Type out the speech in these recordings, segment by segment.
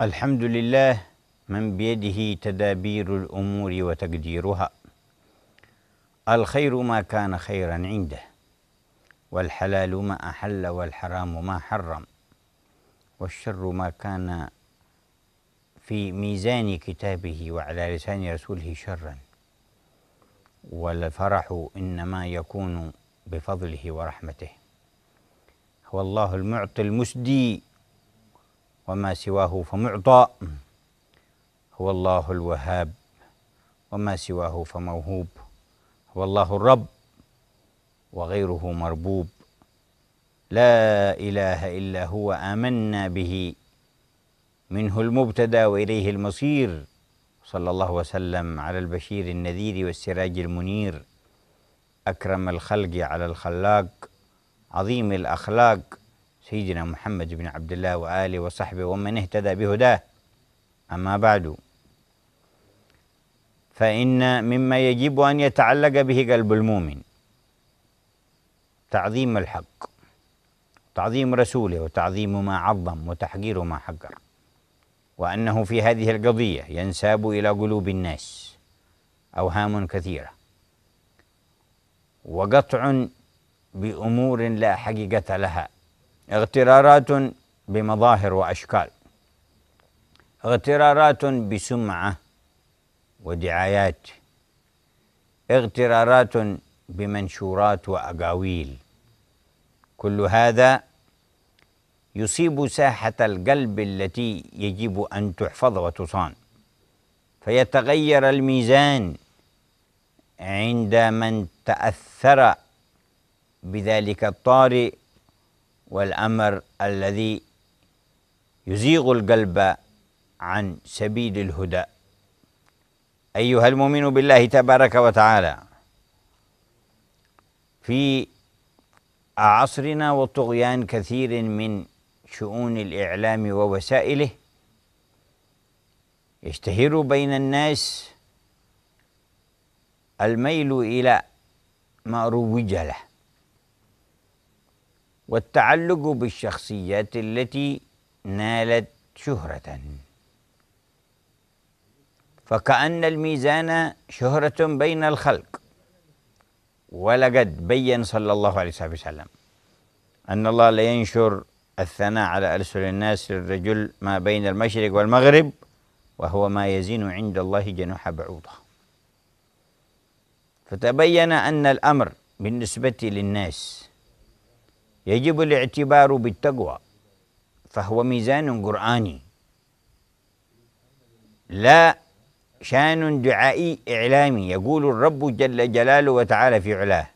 الحمد لله من بيده تدابير الأمور وتقديرها الخير ما كان خيرا عنده والحلال ما أحل والحرام ما حرم والشر ما كان في ميزان كتابه وعلى لسان رسوله شرا والفرح إنما يكون بفضله ورحمته هو الله المعطي المسدي وما سواه فمعطى هو الله الوهاب وما سواه فموهوب هو الله الرب وغيره مربوب لا إله إلا هو آمنا به منه المبتدى وإليه المصير صلى الله وسلم على البشير النذير والسراج المنير أكرم الخلق على الخلاق عظيم الأخلاق سيدنا محمد بن عبد الله وآله وصحبه ومن اهتدى بهداه أما بعد فإن مما يجب أن يتعلق به قلب المؤمن تعظيم الحق تعظيم رسوله وتعظيم ما عظم وتحقير ما حقر وأنه في هذه القضية ينساب إلى قلوب الناس أوهام كثيرة وقطع بأمور لا حقيقة لها اغترارات بمظاهر واشكال اغترارات بسمعه ودعايات اغترارات بمنشورات واقاويل كل هذا يصيب ساحه القلب التي يجب ان تحفظ وتصان فيتغير الميزان عند من تاثر بذلك الطارئ والأمر الذي يزيغ القلب عن سبيل الهدى أيها المؤمن بالله تبارك وتعالى في عصرنا وطغيان كثير من شؤون الإعلام ووسائله يشتهر بين الناس الميل إلى ما روج له والتعلق بالشخصيات التي نالت شهرة فكأن الميزان شهرة بين الخلق ولقد بين صلى الله عليه وسلم أن الله لا ينشر الثناء على ألسل الناس للرجل ما بين المشرق والمغرب وهو ما يزين عند الله جناح بعوضة فتبين أن الأمر بالنسبة للناس يجب الاعتبار بالتقوى فهو ميزان قرآني لا شان دعائي إعلامي يقول الرب جل جلاله وتعالى في علاه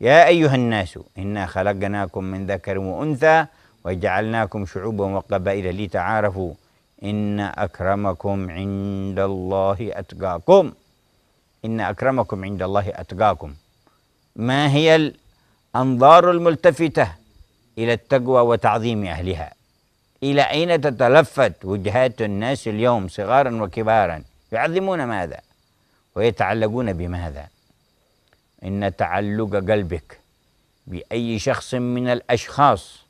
يا أيها الناس إنا خلقناكم من ذكر وأنثى وجعلناكم شعوبا وقبائل لتعارفوا إن أكرمكم عند الله أتقاكم إن أكرمكم عند الله أتقاكم ما هي أنظار الملتفتة إلى التقوى وتعظيم أهلها إلى أين تتلفت وجهات الناس اليوم صغارا وكبارا يعظمون ماذا ويتعلقون بماذا إن تعلق قلبك بأي شخص من الأشخاص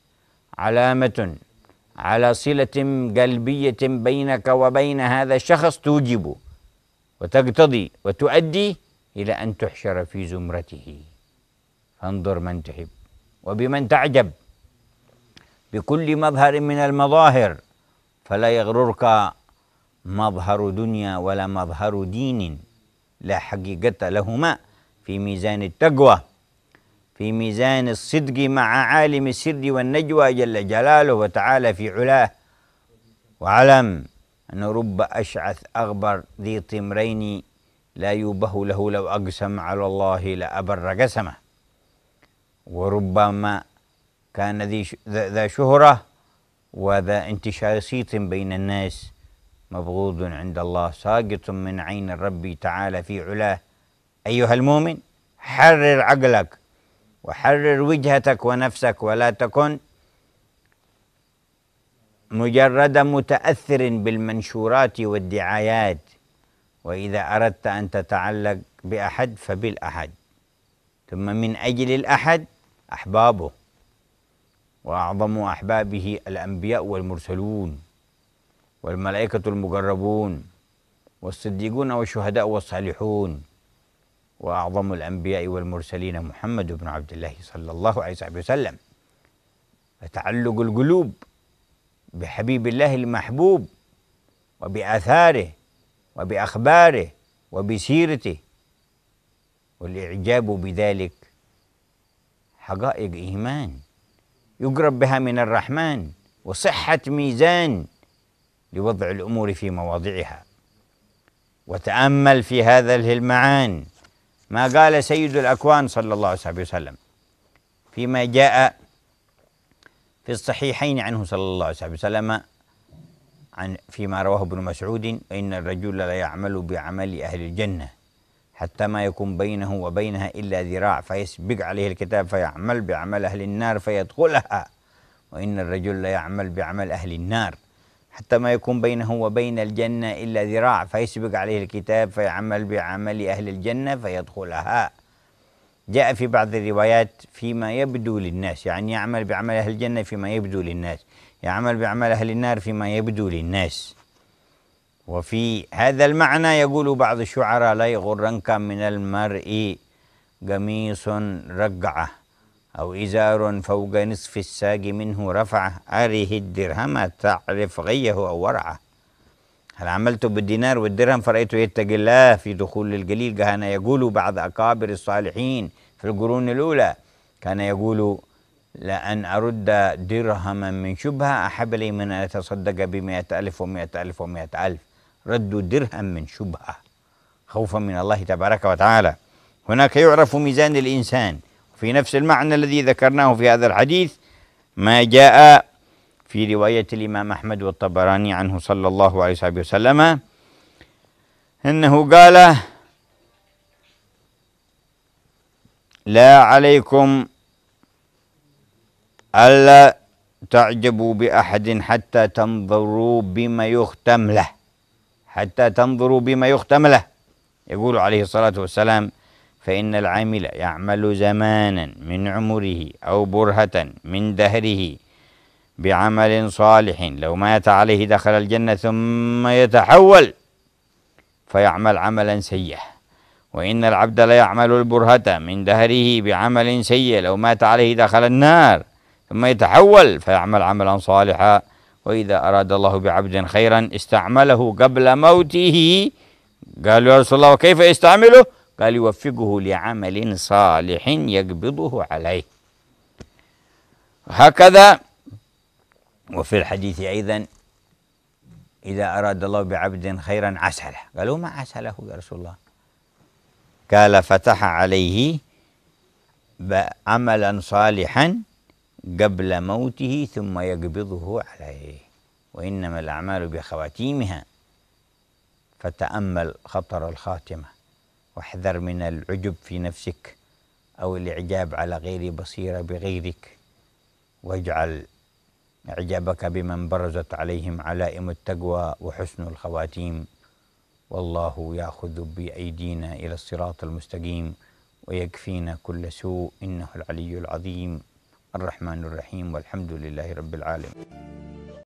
علامة على صلة قلبية بينك وبين هذا الشخص توجب وتقتضي وتؤدي إلى أن تحشر في زمرته فانظر من تحب وبمن تعجب بكل مظهر من المظاهر فلا يغررك مظهر دنيا ولا مظهر دين لا حقيقة لهما في ميزان التقوى في ميزان الصدق مع عالم السر والنجوى جل جلاله وتعالى في علاه وعلم أن رب أشعث أغبر ذي طمرين لا يوبه له لو أقسم على الله لأبر قسمه وربما كان ذا شهرة وذا انتشار صيت بين الناس مبغوض عند الله ساقط من عين الرب تعالى في علاه أيها المؤمن حرر عقلك وحرر وجهتك ونفسك ولا تكن مجرد متأثر بالمنشورات والدعايات وإذا أردت أن تتعلق بأحد فبالأحد ثم من أجل الأحد أحبابه وأعظم أحبابه الأنبياء والمرسلون والملائكة المقربون والصديقون والشهداء والصالحون وأعظم الأنبياء والمرسلين محمد بن عبد الله صلى الله عليه وسلم فتعلق القلوب بحبيب الله المحبوب وبآثاره وبأخباره وبسيرته والإعجاب بذلك حقائق إيمان يقرب بها من الرحمن وصحة ميزان لوضع الأمور في مواضعها وتأمل في هذا المعان ما قال سيد الأكوان صلى الله عليه وسلم فيما جاء في الصحيحين عنه صلى الله عليه وسلم عن فيما رواه ابن مسعود إن الرجل لا يعمل بعمل أهل الجنة حتى ما يكون بينه وبينها إلا ذراع فيسبق عليه الكتاب فيعمل بعمل أهل النار فيدخلها وإن الرجل ليعمل بعمل أهل النار حتى ما يكون بينه وبين الجنة إلا ذراع فيسبق عليه الكتاب فيعمل بعمل أهل الجنة فيدخلها جاء في بعض الروايات فيما يبدو للناس يعني يعمل بعمل أهل الجنة فيما يبدو للناس يعمل بعمل أهل النار فيما يبدو للناس وفي هذا المعنى يقول بعض الشعراء لا يغرنك من المرء قميص رقعه أو إزار فوق نصف الساق منه رفعه أره الدرهم تعرف غيه أو ورعه هل عملت بالدينار والدرهم فرأيت يتقي الله في دخول القليل كان يقول بعض أكابر الصالحين في القرون الأولى كان يقول لأن أرد درهما من شبهة أحب لي من أن أتصدق بمئة ألف ومئة ألف ومئة ألف رد درهم من شبهة خوفا من الله تبارك وتعالى هناك يعرف ميزان الإنسان في نفس المعنى الذي ذكرناه في هذا الحديث ما جاء في رواية الإمام أحمد والطبراني عنه صلى الله عليه وسلم أنه قال لا عليكم ألا تعجبوا بأحد حتى تنظروا بما يختم له حتى تنظروا بما يختم له يقول عليه الصلاة والسلام فإن العامل يعمل زمانا من عمره أو برهة من دهره بعمل صالح لو مات عليه دخل الجنة ثم يتحول فيعمل عملا سيئا وإن العبد لا يعمل البرهة من دهره بعمل سيئ لو مات عليه دخل النار ثم يتحول فيعمل عملا صالحا وإذا أراد الله بعبد خيرا استعمله قبل موته قالوا يا رسول الله وكيف يستعمله قال يوفقه لعمل صالح يقبضه عليه هكذا وفي الحديث أيضا إذا أراد الله بعبد خيرا عسله قالوا ما عسله يا رسول الله قال فتح عليه عملا صالحا قبل موته ثم يقبضه عليه وإنما الأعمال بخواتيمها فتأمل خطر الخاتمة واحذر من العجب في نفسك أو الإعجاب على غير بصيرة بغيرك واجعل إعجابك بمن برزت عليهم علائم التقوى وحسن الخواتيم والله ياخذ بأيدينا إلى الصراط المستقيم ويكفينا كل سوء إنه العلي العظيم الرحمن الرحيم والحمد لله رب العالمين